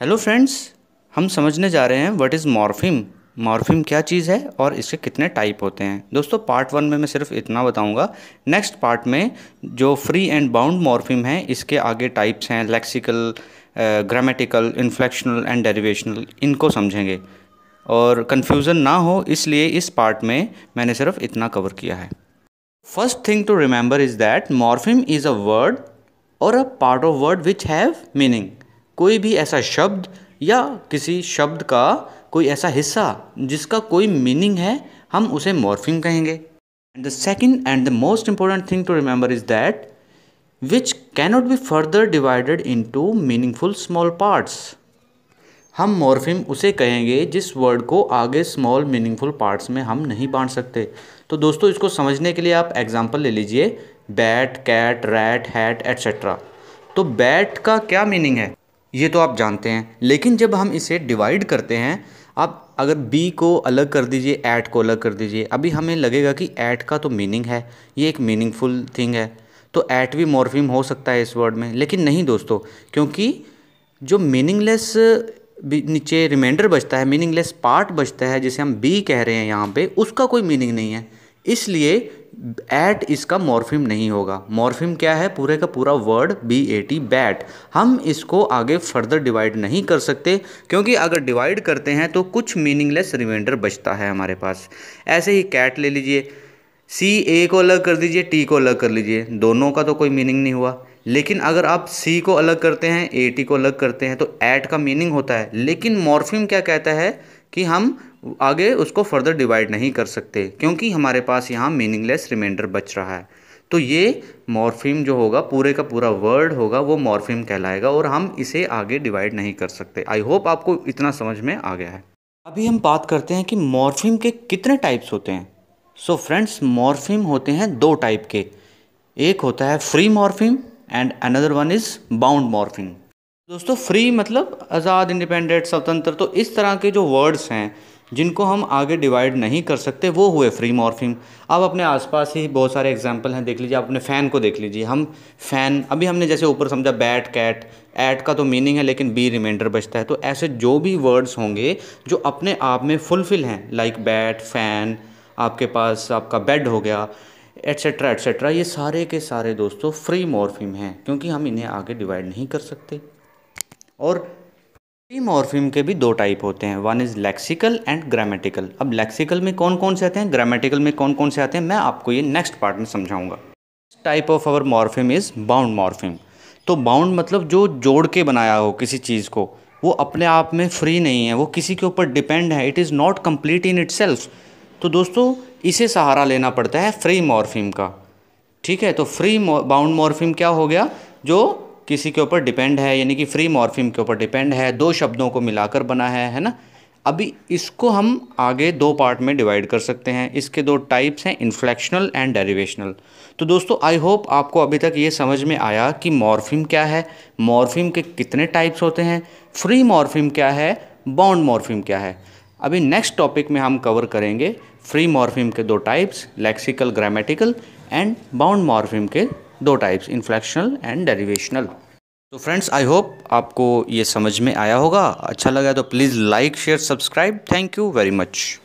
hello friends हम समझने जा रहे हैं व्हाट इज़ मॉर्फिम मॉर्फिम क्या चीज़ है और इसके कितने टाइप होते हैं दोस्तों पार्ट वन में मैं सिर्फ इतना बताऊंगा नेक्स्ट पार्ट में जो फ्री एंड बाउंड मॉर्फिम है इसके आगे टाइप्स हैं lexical grammatical inflectional and derivational इनको समझेंगे और कन्फ्यूज़न ना हो इसलिए इस पार्ट में मैंने सिर्फ इतना कवर किया है first thing to remember is that morpheme is a word और a part of word which have meaning कोई भी ऐसा शब्द या किसी शब्द का कोई ऐसा हिस्सा जिसका कोई मीनिंग है हम उसे मॉर्फिम कहेंगे and the second and the most important thing to remember is that which cannot be further divided to meaningful small parts हम मॉर्फिम उसे कहेंगे जिस वर्ड को आगे स्मॉल मीनिंगफुल पार्ट्स में हम नहीं बांट सकते तो दोस्तों इसको समझने के लिए आप एग्जाम्पल ले लीजिए bat cat rat hat etcetera तो बैट का क्या मीनिंग है ये तो आप जानते हैं लेकिन जब हम इसे डिवाइड करते हैं आप अगर बी को अलग कर दीजिए ऐट को अलग कर दीजिए अभी हमें लगेगा कि ऐट का तो मीनिंग है ये एक मीनिंगफुल थिंग है तो ऐट भी मॉर्फिम हो सकता है इस वर्ड में लेकिन नहीं दोस्तों क्योंकि जो मीनिंगलेस नीचे रिमाइंडर बचता है मीनिंगलेस पार्ट बचता है जिसे हम बी कह रहे हैं यहाँ पे उसका कोई मीनिंग नहीं है इसलिए ऐट इसका मॉर्फिम नहीं होगा मॉर्फिम क्या है पूरे का पूरा word B A T bat हम इसको आगे फर्दर डिवाइड नहीं कर सकते क्योंकि अगर डिवाइड करते हैं तो कुछ मीनिंगलेस रिमाइंडर बचता है हमारे पास ऐसे ही कैट ले लीजिए सी ए को अलग कर दीजिए टी को अलग कर लीजिए दोनों का तो कोई मीनिंग नहीं हुआ लेकिन अगर आप सी को अलग करते हैं ए टी को अलग करते हैं तो ऐट का मीनिंग होता है लेकिन मॉर्फिम क्या कहता है कि हम आगे उसको फर्दर डिवाइड नहीं कर सकते क्योंकि हमारे पास यहाँ मीनिंगलेस रिमाइंडर बच रहा है तो ये मॉर्फिम जो होगा पूरे का पूरा वर्ड होगा वो मॉर्फिम कहलाएगा और हम इसे आगे डिवाइड नहीं कर सकते आई होप आपको इतना समझ में आ गया है अभी हम बात करते हैं कि मॉर्फिम के कितने टाइप्स होते हैं सो फ्रेंड्स मॉर्फिम होते हैं दो टाइप के एक होता है free morpheme and another one is bound morpheme दोस्तों फ्री मतलब आज़ाद इंडिपेंडेंट स्वतंत्र तो इस तरह के जो वर्ड्स हैं जिनको हम आगे डिवाइड नहीं कर सकते वो हुए फ्री मॉर्फिम अब अपने आसपास ही बहुत सारे एग्जाम्पल हैं देख लीजिए आप अपने फ़ैन को देख लीजिए हम फ़ैन अभी हमने जैसे ऊपर समझा बैट कैट एट का तो मीनिंग है लेकिन बी रिमाइंडर बचता है तो ऐसे जो भी वर्ड्स होंगे जो अपने आप में फुलफिल हैं लाइक बैट फ़ैन आपके पास आपका बेड हो गया एट्सेट्रा एट्सेट्रा ये सारे के सारे दोस्तों फ्री मॉर्फिम हैं क्योंकि हम इन्हें आगे डिवाइड नहीं कर सकते और फ्री मॉर्फिम के भी दो टाइप होते हैं one is lexical and grammatical अब लेक्सिकल में कौन कौन से आते हैं ग्रामेटिकल में कौन कौन से आते हैं मैं आपको ये नेक्स्ट पार्ट में समझाऊंगा type of our morpheme is bound morpheme तो बाउंड मतलब जो जोड़ के बनाया हो किसी चीज़ को वो अपने आप में फ्री नहीं है वो किसी के ऊपर डिपेंड है it is not complete in it तो दोस्तों इसे सहारा लेना पड़ता है फ्री मॉर्फिम का ठीक है तो फ्री बाउंड मॉर्फिम क्या हो गया जो किसी के ऊपर डिपेंड है यानी कि फ्री मॉर्फिम के ऊपर डिपेंड है दो शब्दों को मिलाकर बना है है ना अभी इसको हम आगे दो पार्ट में डिवाइड कर सकते हैं इसके दो टाइप्स हैं इन्फ्लेक्शनल एंड डेरिवेशनल तो दोस्तों आई होप आपको अभी तक ये समझ में आया कि मॉर्फिम क्या है मॉर्फिम के कितने टाइप्स होते हैं फ्री मॉर्फिम क्या है बॉन्ड मॉर्फिम क्या है अभी नेक्स्ट टॉपिक में हम कवर करेंगे फ्री मॉर्फिम के दो types lexical grammatical and bound morpheme के दो टाइप्स इन्फ्लेक्शनल एंड डेरिवेशनल तो फ्रेंड्स आई होप आपको ये समझ में आया होगा अच्छा लगा तो please like share subscribe thank you very much